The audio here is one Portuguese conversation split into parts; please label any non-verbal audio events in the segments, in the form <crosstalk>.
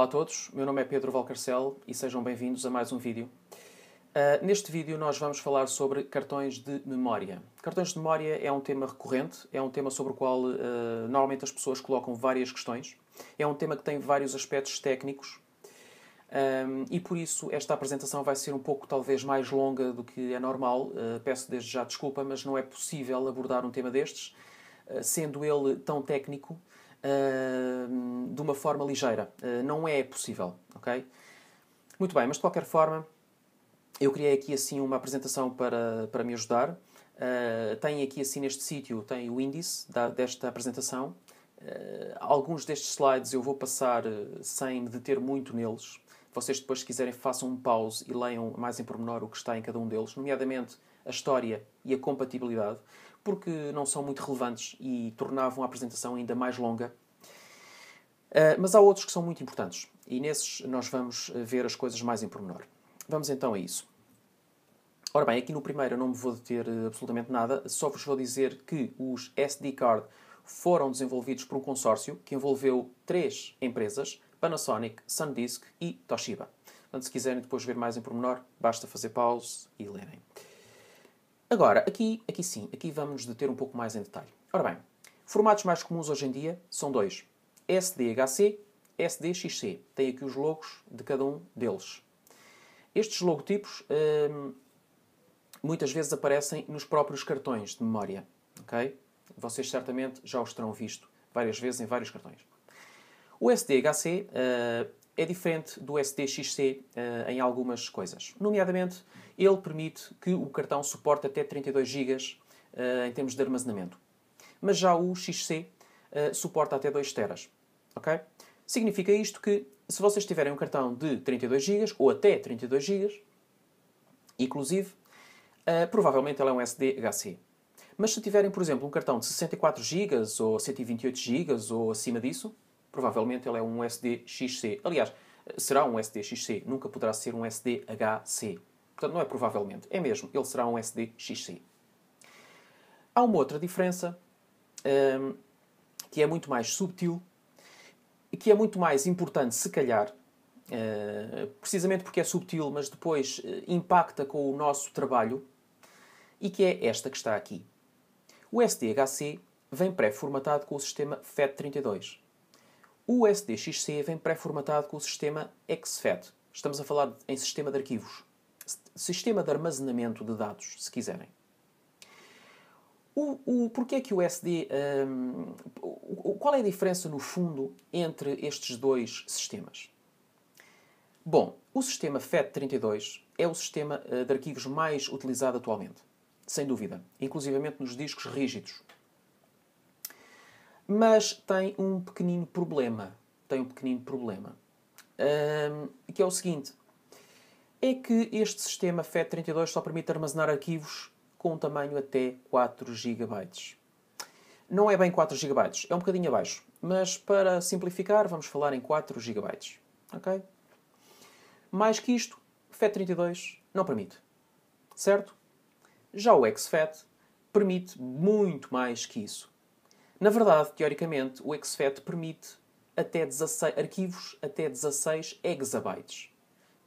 Olá a todos, meu nome é Pedro Valcarcel e sejam bem-vindos a mais um vídeo. Uh, neste vídeo nós vamos falar sobre cartões de memória. Cartões de memória é um tema recorrente, é um tema sobre o qual uh, normalmente as pessoas colocam várias questões. É um tema que tem vários aspectos técnicos um, ah, e por isso esta apresentação vai ser um pouco talvez mais longa do que é normal. Uh, peço desde já desculpa, mas não é possível abordar um tema destes, sendo ele tão técnico uh, de uma forma ligeira. Uh, não é possível, ok? Muito bem, mas de qualquer forma, eu criei aqui assim uma apresentação para, para me ajudar. Uh, tem aqui assim neste sítio tem o índice da, desta apresentação. Ah, alguns destes slides eu vou passar sem me deter muito neles. Vocês depois, se quiserem, façam um pause e leiam mais em pormenor o que está em cada um deles, nomeadamente a história e a compatibilidade porque não são muito relevantes e tornavam a apresentação ainda mais longa. Ah, mas há outros que são muito importantes e nesses nós vamos eh, ver as coisas mais em pormenor. Vamos então a isso. Ora bem, aqui no primeiro eu não me vou deter eh, absolutamente nada, só vos vou dizer que os SD card foram desenvolvidos por um consórcio que envolveu três empresas, Panasonic, SanDisk e Toshiba. Portanto, se quiserem depois ver mais em pormenor, basta fazer pause e lerem. Agora, aqui, aqui sim, aqui vamos nos deter um pouco mais em detalhe. Ora bem, formatos mais comuns hoje em dia são dois: SDHC, SDXC. Tem aqui os logos de cada um deles. Estes logotipos hum, muitas vezes aparecem nos próprios cartões de memória. Okay? Vocês certamente já os terão visto várias vezes em vários cartões. O SDHC hum, é diferente do SDXC uh, eh, em algumas coisas. Nomeadamente, ele permite que o cartão suporte até 32 GB uh, em termos de armazenamento. Mas já o XC uh, eh, suporta até 2 teras. Okay? Significa isto que, se vocês tiverem um cartão de 32 GB ou até 32 GB, inclusive, eh, provavelmente ele é um SDHC. Mas se tiverem, por exemplo, um cartão de 64 GB ou 128 GB ou acima disso, provavelmente ele é um SDXC. Aliás, será um SDXC, nunca poderá ser um SDHC. Portanto, não é provavelmente, é mesmo, ele será um SDXC. Há uma outra diferença um, que é muito mais subtil e que é muito mais importante, se calhar, uh, precisamente porque é subtil, mas depois uh, impacta com o nosso trabalho, e que é esta que está aqui. O SDHC vem pré-formatado com o sistema FAT32. O SDXC vem pré-formatado com o sistema XFAT. Estamos a falar em sistema de arquivos. Sistema de armazenamento de dados, se quiserem. O, o, porquê é que o SD. Um, qual é a diferença, no fundo, entre estes dois sistemas? Bom, o sistema FAT32 é o sistema eh, de arquivos mais utilizado atualmente, sem dúvida, inclusivamente nos discos rígidos, mas tem um pequenino problema. Tem um pequenino problema. Um, que é o seguinte: é que este sistema FAT32 só permite armazenar arquivos com um tamanho até 4 GB. Não é bem 4 GB, é um bocadinho abaixo, mas para simplificar, vamos falar em 4 GB. Ok? Mais que isto, FAT32 não permite. Certo? Já o XFAT permite muito mais que isso. Na verdade, teoricamente, o exFAT permite até 16, arquivos até 16 exabytes,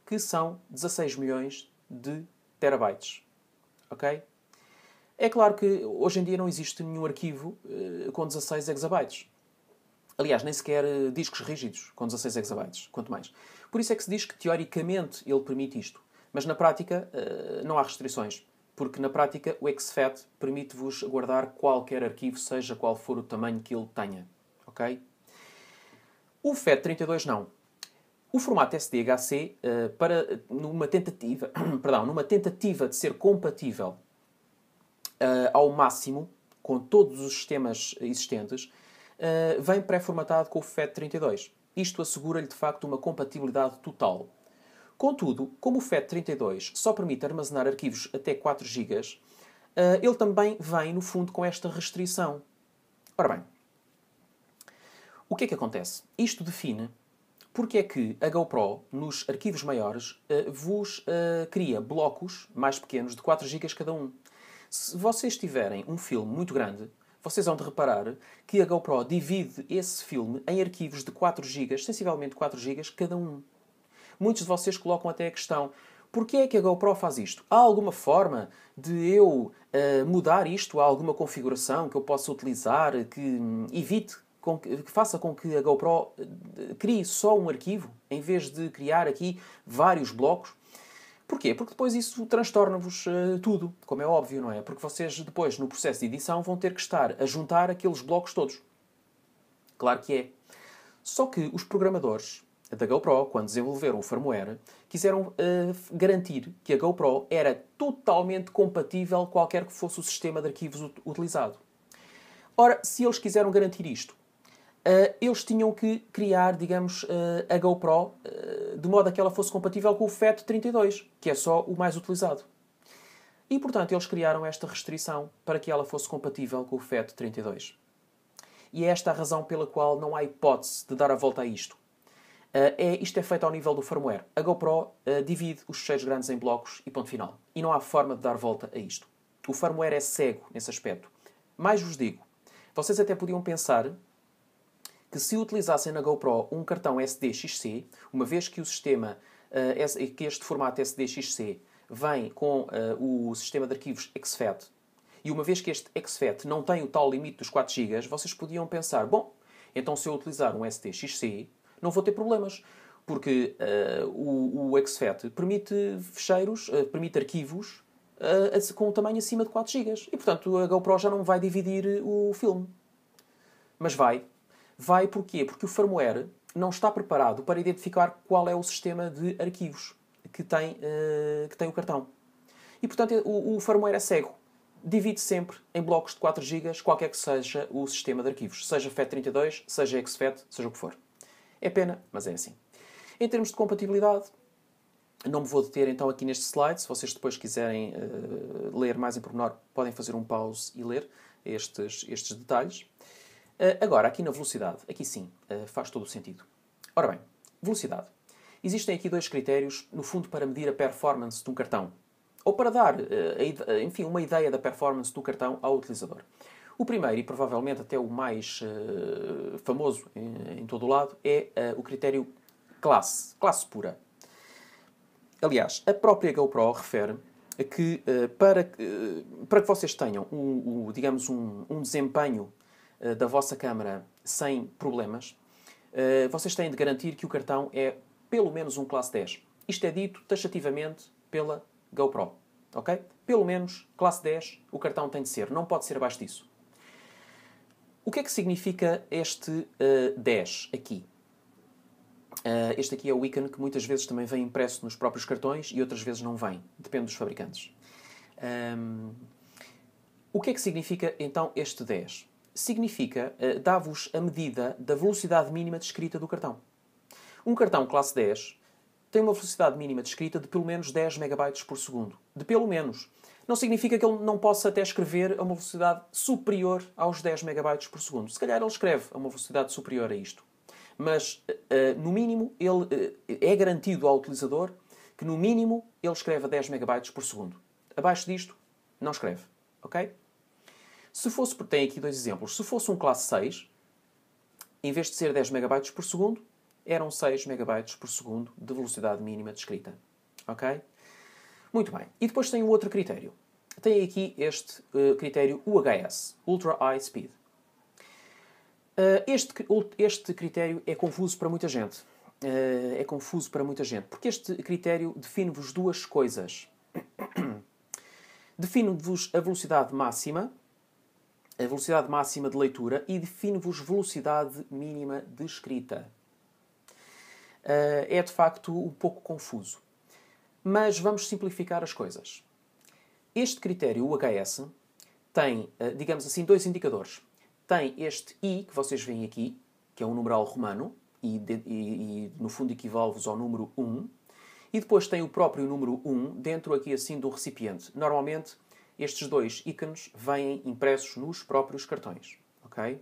que são 16 milhões de terabytes. Ok? É claro que hoje em dia não existe nenhum arquivo uh, com 16 exabytes. Aliás, nem sequer uh, discos rígidos com 16 exabytes, quanto mais. Por isso é que se diz que teoricamente ele permite isto, mas na prática uh, não há restrições porque na prática o XFAT permite-vos guardar qualquer arquivo, seja qual for o tamanho que ele tenha. ok O FAT32 não. O formato SDHC, eh, para, numa, tentativa, <coughs> perdão, numa tentativa de ser compatível eh, ao máximo com todos os sistemas existentes, eh, vem pré-formatado com o FAT32. Isto assegura-lhe de facto uma compatibilidade total. Contudo, como o FAT32 só permite armazenar arquivos até 4 GB, eh, ele também vem, no fundo, com esta restrição. Ora bem, o que é que acontece? Isto define porque é que a GoPro, nos arquivos maiores, eh, vos eh, cria blocos mais pequenos de 4 GB cada um. Se vocês tiverem um filme muito grande, vocês vão de reparar que a GoPro divide esse filme em arquivos de 4 GB, sensivelmente 4 GB cada um. Muitos de vocês colocam até a questão: porquê é que a GoPro faz isto? Há alguma forma de eu uh, mudar isto? Há alguma configuração que eu possa utilizar que um, evite, com que, que, faça com que a GoPro uh, crie só um arquivo em vez de criar aqui vários blocos? Porquê? Porque depois isso transtorna-vos uh, tudo, como é óbvio, não é? Porque vocês depois, no processo de edição, vão ter que estar a juntar aqueles blocos todos. Claro que é. Só que os programadores da GoPro, quando desenvolveram o firmware, quiseram uh, garantir que a GoPro era totalmente compatível qualquer que fosse o sistema de arquivos utilizado. Ora, se eles quiseram garantir isto, uh, eles tinham que criar, digamos, uh, a GoPro de modo a que ela fosse compatível com o FAT32, que é só o mais utilizado. E, portanto, eles criaram esta restrição para que ela fosse compatível com o FAT32. E é esta a razão pela qual não há hipótese de dar a volta a isto eh, é, isto é feito ao nível do firmware. A GoPro uh, divide os fecheiros grandes em blocos e ponto final. E não há forma de dar volta a isto. O firmware é cego nesse aspecto. Mais vos digo, vocês até podiam pensar que se utilizassem na GoPro um cartão SDXC, uma vez que o sistema, uh, que este formato SDXC vem com uh, o sistema de arquivos XFAT, e uma vez que este XFAT não tem o tal limite dos 4 GB, vocês podiam pensar, bom, então se eu utilizar um SDXC, não vou ter problemas. Porque uh, o, o XFAT permite fecheiros, uh, permite arquivos uh, com o um tamanho acima de 4 GB. E, portanto, a GoPro já não vai dividir o filme. Mas vai. Vai porquê? Porque o firmware não está preparado para identificar qual é o sistema de arquivos que tem, que tem o cartão. E, portanto, é, o, o firmware é cego divide sempre em blocos de 4 GB, qualquer que seja o sistema de arquivos, seja FAT32, seja XFAT, seja o que for. É pena, mas é assim. Em termos de compatibilidade, não me vou deter então aqui neste slide. Se vocês depois quiserem uh, ler mais em pormenor, podem fazer um pause e ler estes, estes detalhes. Uh, agora, aqui na velocidade, aqui sim, uh, faz todo o sentido. Ora bem, velocidade. Existem aqui dois critérios, no fundo, para medir a performance de um cartão. Ou para dar, a, enfim, uma ideia da performance do cartão ao utilizador. O primeiro, e provavelmente até o mais uh, famoso em, em, todo o lado, é uh, o critério classe, classe pura. Aliás, a própria GoPro refere que uh, para, para que vocês tenham, um, digamos, um, um desempenho da vossa câmara sem problemas, vocês têm de garantir que o cartão é pelo menos um classe 10. Isto é dito taxativamente pela GoPro. ok? Pelo menos classe 10 o cartão tem de ser, não pode ser abaixo disso. O que é que significa este uh, eh, 10 aqui? Uh, este aqui é o ícone que muitas vezes também vem impresso nos próprios cartões e outras vezes não vem. Depende dos fabricantes. Um, ehm, o que é que significa então este 10? Significa uh, dar-vos a medida da velocidade mínima de escrita do cartão. Um cartão classe 10 tem uma velocidade mínima de escrita de pelo menos 10 MB por segundo. De pelo menos não significa que ele não possa até escrever a uma velocidade superior aos 10 MB por segundo. Se calhar ele escreve a uma velocidade superior a isto. Mas, uh, no mínimo, ele uh, é garantido ao utilizador que, no mínimo, ele escreve a 10 MB por segundo. Abaixo disto, não escreve. Ok? Se fosse, tem aqui dois exemplos. Se fosse um classe 6, em vez de ser 10 MB por segundo, eram 6 MB por segundo de velocidade mínima de escrita. Ok? Muito bem. E depois tem o outro critério. Tem aqui este uh, critério UHS, Ultra High Speed. Uh, este, este critério é confuso para muita gente. Uh, é confuso para muita gente, porque este critério define-vos duas coisas. <coughs> define-vos a velocidade máxima, a velocidade máxima de leitura e define-vos velocidade mínima de escrita. Uh, é de facto um pouco confuso. Mas vamos simplificar as coisas. Este critério, o HS, tem, eh, digamos assim, dois indicadores. Tem este I, que vocês veem aqui, que é um numeral romano, e, e, e no fundo equivale-vos ao número 1. E depois tem o próprio número 1 dentro aqui assim do recipiente. Normalmente estes dois ícones vêm impressos nos próprios cartões. ok?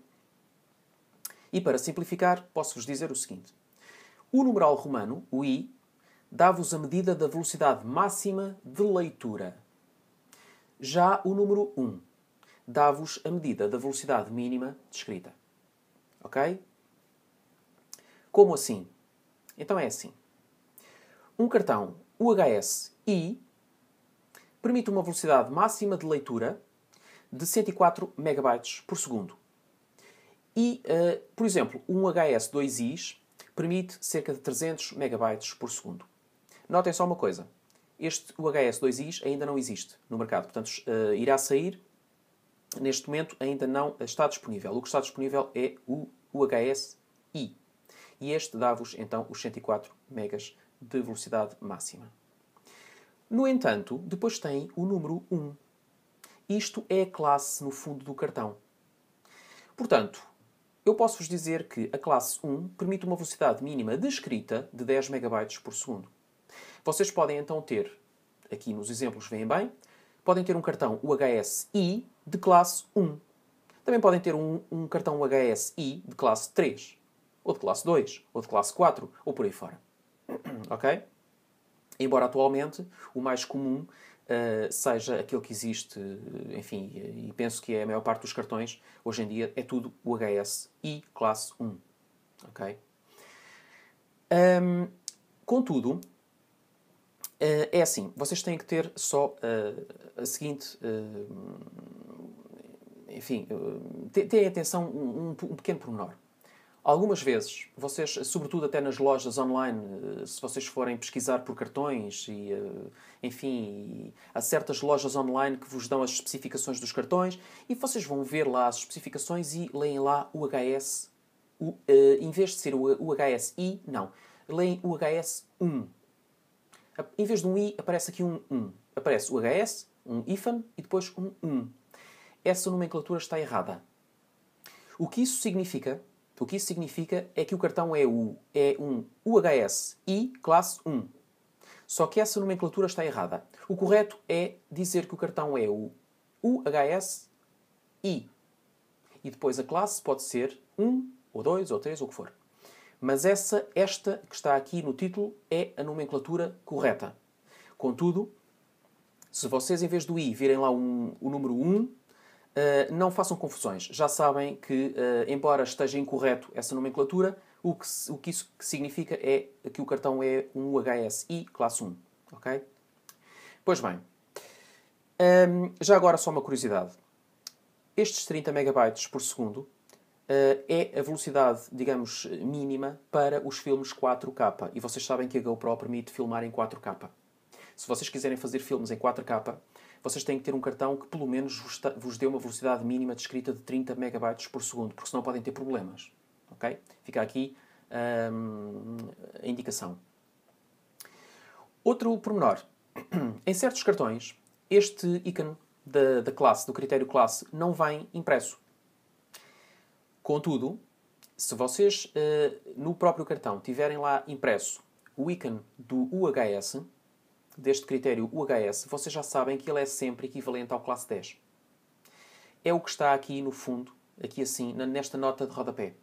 E para simplificar, posso-vos dizer o seguinte. O numeral romano, o I, dá-vos a medida da velocidade máxima de leitura. Já o número 1 dá-vos a medida da velocidade mínima de escrita. Ok? Como assim? Então é assim. Um cartão UHS-I permite uma velocidade máxima de leitura de 104 MB por segundo. E, uh, por exemplo, um HS-2Is permite cerca de 300 MB por segundo. Notem só uma coisa. Este UHS-2Is ainda não existe no mercado. Portanto, uh, irá sair. Neste momento ainda não está disponível. O que está disponível é o UHS-I. E este dá-vos, então, os 104 megas de velocidade máxima. No entanto, depois tem o número 1. Isto é a classe no fundo do cartão. Portanto, eu posso vos dizer que a classe 1 permite uma velocidade mínima descrita de 10 MB por segundo. Vocês podem então ter, aqui nos exemplos veem bem, podem ter um cartão UHS-I de classe 1. Também podem ter um, um cartão UHS-I de classe 3, ou de classe 2, ou de classe 4, ou por aí fora. <clears throat> ok? Embora atualmente o mais comum uh, seja aquele que existe, eh, enfim, e penso que é a maior parte dos cartões, hoje em dia é tudo UHS-I classe 1. Ok? Um, contudo, Uh, é assim, vocês têm que ter só uh, a seguinte. Uh, enfim, tenham atenção um, um, pequeno pormenor. Algumas vezes, vocês, sobretudo até nas lojas online, se vocês forem pesquisar por cartões e, enfim, há certas lojas online que vos dão as especificações dos cartões e vocês vão ver lá as especificações e leem lá o o, em vez de ser o HsI, não, leem Hs 1 em vez de um i, aparece aqui um 1. Aparece o HS, um IFAM e depois um 1. Essa nomenclatura está errada. O que isso significa? O que isso significa é que o cartão é, o, é um UHS I classe 1. Só que essa nomenclatura está errada. O correto é dizer que o cartão é o UHS I. E depois a classe pode ser 1, ou 2, ou 3, ou o que for. Mas essa, esta que está aqui no título é a nomenclatura correta. Contudo, se vocês em vez do i virem lá um, o número 1, Uh, eh, não façam confusões. Já sabem que, uh, embora esteja incorreto essa nomenclatura, o que, o que isso significa é que o cartão é um HSI classe 1. Ok? Pois bem. Um, ehm, já agora só uma curiosidade. Estes 30 MB por segundo eh, é a velocidade, digamos, mínima para os filmes 4K. E vocês sabem que a GoPro permite filmar em 4K. Se vocês quiserem fazer filmes em 4K, vocês têm que ter um cartão que pelo menos vos, dê uma velocidade mínima descrita de 30 MB por segundo, porque senão podem ter problemas. Ok? Fica aqui hum, a indicação. Outro pormenor. <clears throat> em certos cartões, este ícone da, da classe, do critério classe, não vem impresso. Contudo, se vocês uh, no próprio cartão tiverem lá impresso o ícone do UHS, deste critério UHS, vocês já sabem que ele é sempre equivalente ao classe 10. É o que está aqui no fundo, aqui assim, nesta nota de rodapé.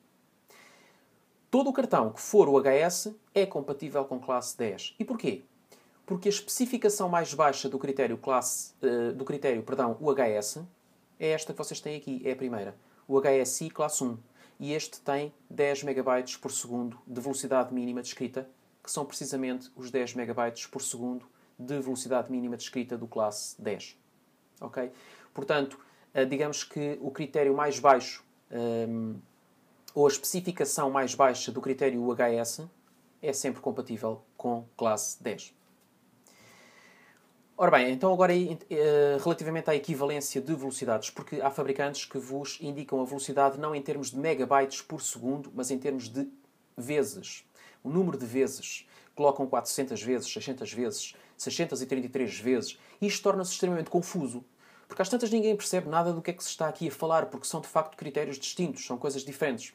Todo o cartão que for UHS é compatível com classe 10. E porquê? Porque a especificação mais baixa do critério classe, uh, do critério, perdão, UHS é esta que vocês têm aqui, é a primeira o HSI Classe 1, e este tem 10 MB por segundo de velocidade mínima de escrita, que são precisamente os 10 MB por segundo de velocidade mínima de escrita do classe 10. Ok? Portanto, eh, digamos que o critério mais baixo, um, ehm, ou a especificação mais baixa do critério UHS, é sempre compatível com classe 10. Ora bem, então agora eh, relativamente à equivalência de velocidades, porque há fabricantes que vos indicam a velocidade não em termos de megabytes por segundo, mas em termos de vezes. O número de vezes. Colocam 400 vezes, 600 vezes, 633 vezes. Isto torna-se extremamente confuso, porque às tantas ninguém percebe nada do que é que se está aqui a falar, porque são de facto critérios distintos, são coisas diferentes.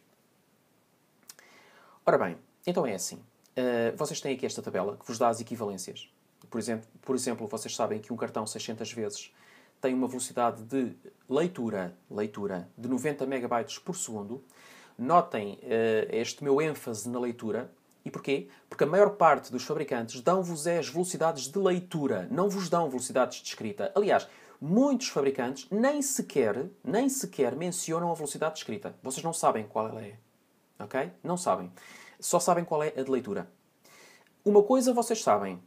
Ora bem, então é assim. Eh, vocês têm aqui esta tabela que vos dá as equivalências. Por exemplo, por exemplo, vocês sabem que um cartão 600 vezes tem uma velocidade de leitura, leitura de 90 megabytes por segundo. Notem uh, este meu ênfase na leitura. E porquê? Porque a maior parte dos fabricantes dão-vos as velocidades de leitura, não vos dão velocidades de escrita. Aliás, muitos fabricantes nem sequer, nem sequer mencionam a velocidade de escrita. Vocês não sabem qual ela é. Ok? Não sabem. Só sabem qual é a de leitura. Uma coisa vocês sabem,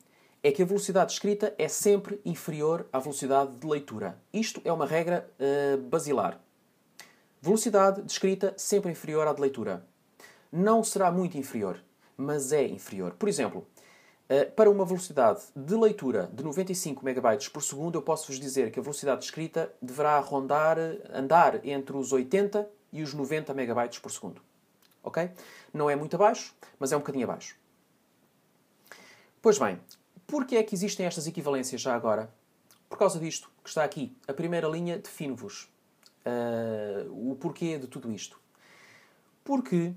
é que a velocidade de escrita é sempre inferior à velocidade de leitura. Isto é uma regra uh, basilar. Velocidade de escrita sempre inferior à de leitura. Não será muito inferior, mas é inferior. Por exemplo, uh, para uma velocidade de leitura de 95 MB por segundo, eu posso-vos dizer que a velocidade de escrita deverá rondar, andar entre os 80 e os 90 MB por segundo. Ok? Não é muito abaixo, mas é um bocadinho abaixo. Pois bem, Porquê é que existem estas equivalências já agora? Por causa disto que está aqui, a primeira linha define-vos uh, o porquê de tudo isto. Porque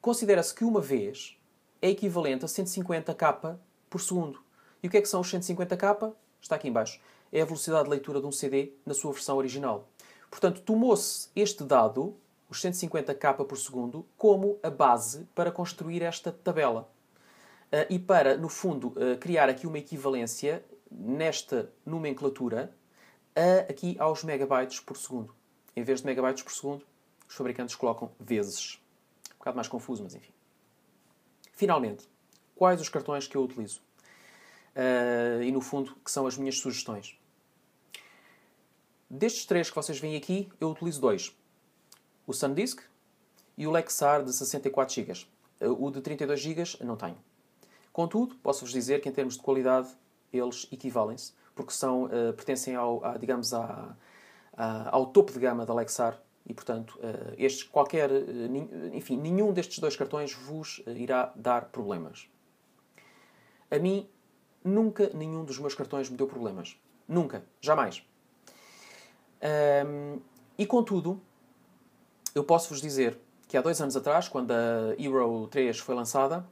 considera-se que uma vez é equivalente a 150k por segundo. E o que é que são os 150k? Está aqui embaixo. É a velocidade de leitura de um CD na sua versão original. Portanto, tomou-se este dado, os 150k por segundo, como a base para construir esta tabela. Ah, e para, no fundo, ah, criar aqui uma equivalência nesta nomenclatura aqui aos megabytes por segundo. Em vez de megabytes por segundo, os fabricantes colocam vezes. Um bocado mais confuso, mas enfim. Finalmente, quais os cartões que eu utilizo? Uh, e no fundo, que são as minhas sugestões. Destes três que vocês veem aqui, eu utilizo dois: o SanDisk e o Lexar de 64 GB. O de 32 GB não tenho. Contudo, posso-vos dizer que em termos de qualidade eles equivalem-se, porque são, uh, pertencem ao, a, digamos, ao topo de gama da Lexar e, portanto, uh, estes, qualquer, uh, enfim, nenhum destes dois cartões vos irá dar problemas. A mim, nunca nenhum dos meus cartões me deu problemas. Nunca. Jamais. Um, e, contudo, eu posso-vos dizer que há dois anos atrás, quando a Hero 3 foi lançada,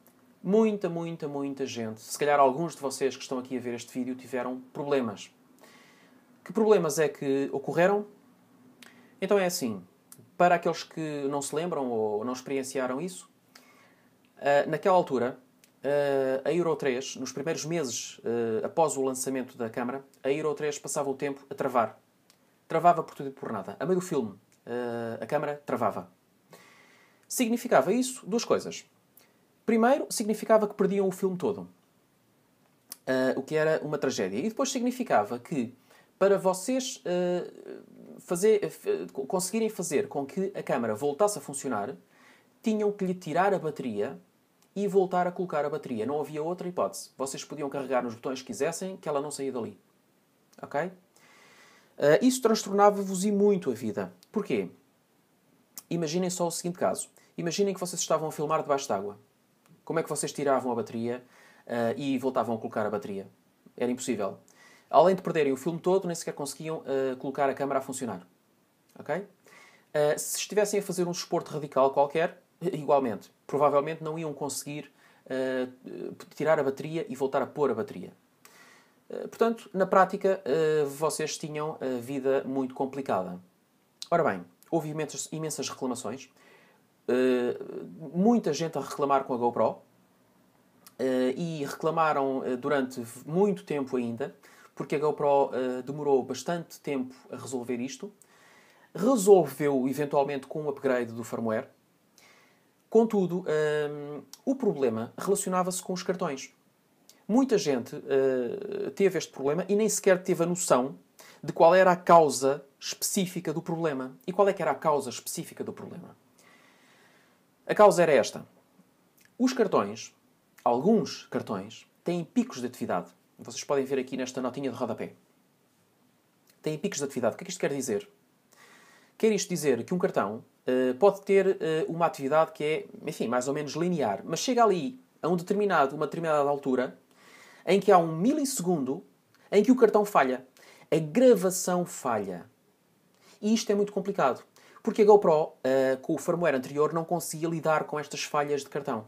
Muita, muita, muita gente, se calhar alguns de vocês que estão aqui a ver este vídeo, tiveram problemas. Que problemas é que ocorreram? Então é assim, para aqueles que não se lembram ou não experienciaram isso, eh, naquela altura, eh, a Euro 3, nos primeiros meses eh, após o lançamento da câmara, a Euro 3 passava o tempo a travar. Travava por tudo e por nada. A meio do filme, a câmara travava. Significava isso duas coisas. Primeiro, significava que perdiam o filme todo, uh, o que era uma tragédia. E depois significava que, para vocês uh, fazer, uh, conseguirem fazer com que a câmara voltasse a funcionar, tinham que lhe tirar a bateria e voltar a colocar a bateria. Não havia outra hipótese. Vocês podiam carregar nos botões que quisessem, que ela não saía dali. Ok? Uh, isso transtornava-vos e muito a vida. Porquê? Imaginem só o seguinte caso. Imaginem que vocês estavam a filmar debaixo d'água. De como é que vocês tiravam a bateria uh, e voltavam a colocar a bateria? Era impossível. Além de perderem o filme todo, nem sequer conseguiam uh, colocar a câmara a funcionar. Ok? Uh, se estivessem a fazer um desporto radical qualquer, <laughs> igualmente, provavelmente não iam conseguir tirar a bateria e voltar a pôr a bateria. Portanto, na prática, vocês tinham vida muito complicada. Ora bem, houve imensas reclamações eh, muita gente a reclamar com a GoPro uh, e reclamaram uh, durante muito tempo ainda, porque a GoPro demorou bastante tempo a resolver isto. Resolveu eventualmente com um upgrade do firmware. Contudo, o problema relacionava-se com os cartões. Muita gente teve este problema e nem sequer teve a noção de qual era a causa específica do problema. E qual é que era a causa específica do problema? A causa era esta. Os cartões, alguns cartões, têm picos de atividade. Vocês podem ver aqui nesta notinha de rodapé. Têm picos de atividade. O que é que isto quer dizer? Quer isto dizer que um cartão uh, pode ter uh, uma atividade que é, enfim, mais ou menos linear, mas chega ali a um determinado, uma determinada altura em que há um milissegundo em que o cartão falha. A gravação falha. E isto é muito complicado porque a GoPro, uh, com o firmware anterior, não conseguia lidar com estas falhas de cartão.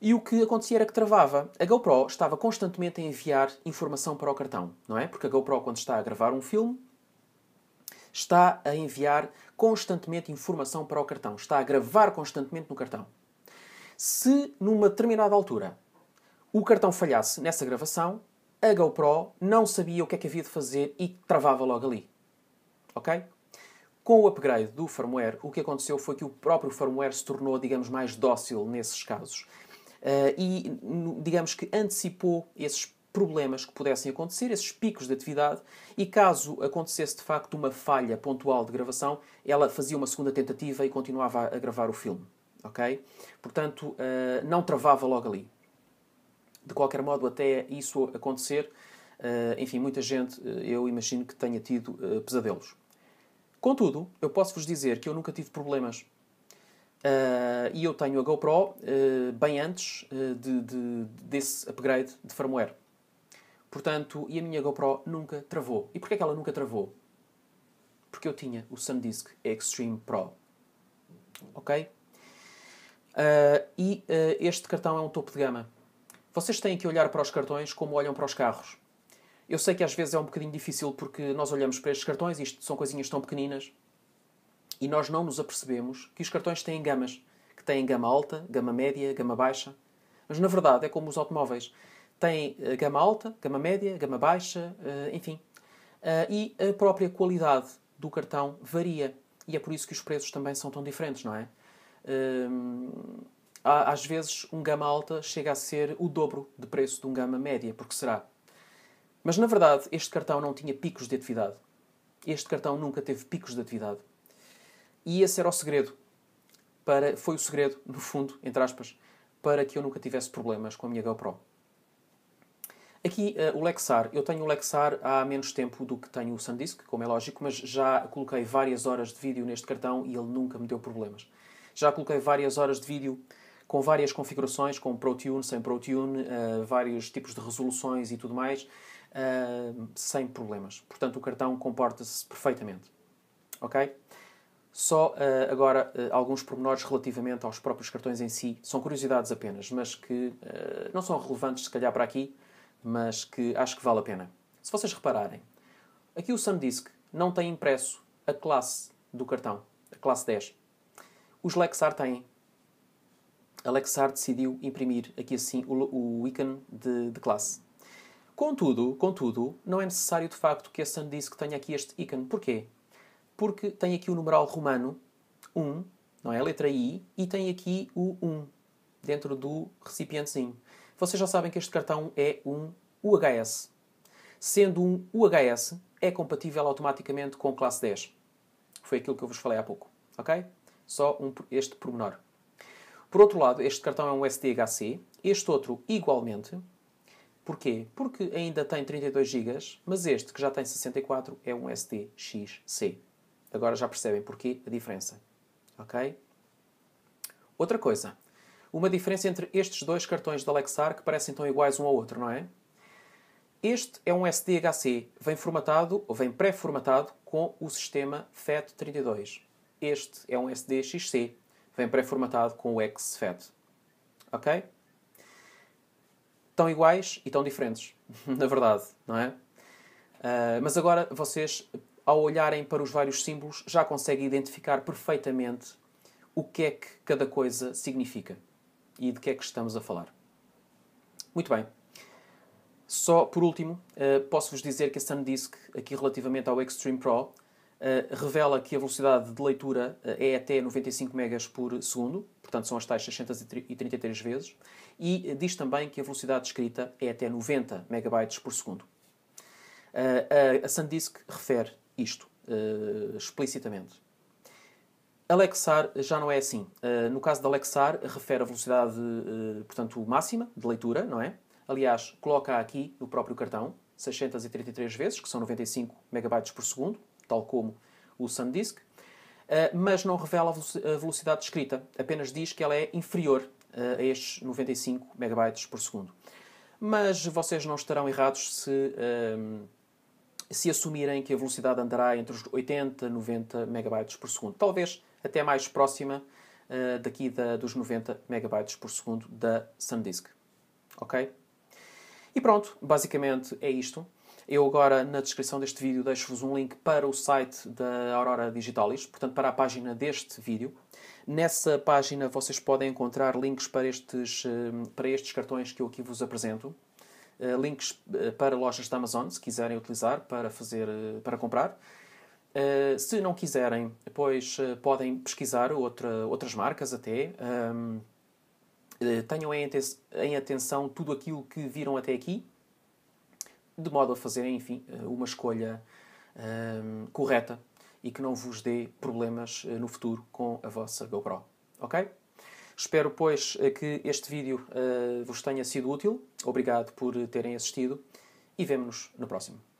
E o que acontecia era que travava. A GoPro estava constantemente a enviar informação para o cartão, não é? Porque a GoPro, quando está a gravar um filme, está a enviar constantemente informação para o cartão, está a gravar constantemente no cartão. Se numa determinada altura o cartão falhasse nessa gravação, a GoPro não sabia o que é que havia de fazer e travava logo ali. Ok? Com o upgrade do firmware, o que aconteceu foi que o próprio firmware se tornou, digamos, mais dócil nesses casos. Uh, e, digamos que antecipou esses problemas que pudessem acontecer, esses picos de atividade, e caso acontecesse de facto uma falha pontual de gravação, ela fazia uma segunda tentativa e continuava a gravar o filme. Ok? Portanto, uh, não travava logo ali. De qualquer modo, até isso acontecer, uh, enfim, muita gente, eu imagino que tenha tido pesadelos. Contudo, eu posso vos dizer que eu nunca tive problemas. Uh, e eu tenho a GoPro uh, bem antes uh, de, de, desse upgrade de firmware. Portanto, e a minha GoPro nunca travou. E porquê é que ela nunca travou? Porque eu tinha o SanDisk Extreme Pro. Ok? e este cartão é um topo de gama. Vocês têm que olhar para os cartões como olham para os carros. Eu sei que às vezes é um bocadinho difícil porque nós olhamos para estes cartões, isto são coisinhas tão pequeninas, e nós não nos apercebemos que os cartões têm gamas, que têm gama alta, gama média, gama baixa. Mas na verdade é como os automóveis. Tem eh, gama alta, gama média, gama baixa, eh, enfim. Eh, e a própria qualidade do cartão varia. E é por isso que os preços também são tão diferentes, não é? Ehm, às vezes um gama alta chega a ser o dobro de preço de um gama média, porque será mas na verdade, este cartão não tinha picos de atividade. Este cartão nunca teve picos de atividade. E esse era o segredo. Para, foi o segredo, no fundo, entre aspas, para que eu nunca tivesse problemas com a minha GoPro. Aqui uh, o Lexar. Eu tenho o Lexar há menos tempo do que tenho o SanDisk, como é lógico, mas já coloquei várias horas de vídeo neste cartão e ele nunca me deu problemas. Já coloquei várias horas de vídeo com várias configurações, com ProTune, sem ProTune, uh, eh, vários tipos de resoluções e tudo mais, uh, sem problemas. Portanto, o cartão comporta-se perfeitamente. Ok? Só uh, agora uh, alguns pormenores relativamente aos próprios cartões em si. São curiosidades apenas, mas que ah, não são relevantes, se calhar, para aqui, mas que acho que vale a pena. Se vocês repararem, aqui o SanDisk não tem impresso a classe do cartão, a classe 10. Os Lexar têm. A Lexar decidiu imprimir aqui assim o, o ícone de, de classe. Contudo, contudo, não é necessário de facto que a SanDisk tenha aqui este ícone. Porquê? Porque tem aqui o numeral romano 1, não é? A letra I, e tem aqui o 1 dentro do recipientezinho. Vocês já sabem que este cartão é um UHS. Sendo um UHS, é compatível automaticamente com classe 10. Foi aquilo que eu vos falei há pouco. Ok? Só um, este pormenor. Por outro lado, este cartão é um SDHC, este outro igualmente, Porquê? Porque ainda tem 32 GB, mas este que já tem 64 é um SDXC. Agora já percebem porquê a diferença. Ok? Outra coisa. Uma diferença entre estes dois cartões da Lexar que parecem tão iguais um ao outro, não é? Este é um SDHC, vem formatado ou vem pré-formatado com o sistema FAT32. Este é um SDXC, vem pré-formatado com o XFAT. Ok? tão iguais e tão diferentes, <laughs> na verdade, não é? Uh, mas agora vocês, ao olharem para os vários símbolos, já conseguem identificar perfeitamente o que é que cada coisa significa e de que é que estamos a falar. Muito bem. Só por último, uh, posso-vos dizer que a SanDisk, aqui relativamente ao Extreme Pro, eh, revela que a velocidade de leitura eh, é até 95 megas por segundo, portanto são as tais 633 vezes, e eh, diz também que a velocidade de escrita é até 90 megabytes por segundo. Uh, a SanDisk refere isto uh, explicitamente. Alexar já não é assim. Uh, no caso da Alexar, refere a velocidade, portanto, máxima de leitura, não é? Aliás, coloca aqui no próprio cartão 633 vezes, que são 95 megabytes por segundo, tal como o SanDisk, eh, mas não revela a velocidade de escrita, apenas diz que ela é inferior eh, a estes 95 MB por segundo. Mas vocês não estarão errados se, eh, se assumirem que a velocidade andará entre os 80 e 90 MB por segundo, talvez até mais próxima daqui da, dos 90 MB por segundo da SanDisk. Ok? E pronto, basicamente é isto. Eu agora, na descrição deste vídeo, deixo-vos um link para o site da Aurora Digitalis, portanto, para a página deste vídeo. Nessa página vocês podem encontrar links para estes, hum, para estes cartões que eu aqui vos apresento. Eh, links eh, para lojas da Amazon, se quiserem utilizar para, fazer, eh, para comprar. se não quiserem, depois podem pesquisar outra, outras marcas até. Hum, tenham em, atenção tudo aquilo que viram até aqui de modo a fazerem, enfim, eh, uma escolha um, ehm, correta e que não vos dê problemas eh, no futuro com a vossa GoPro. Ok? Espero, pois, eh, que este vídeo uh, vos tenha sido útil. Obrigado por terem assistido e vemo-nos no próximo.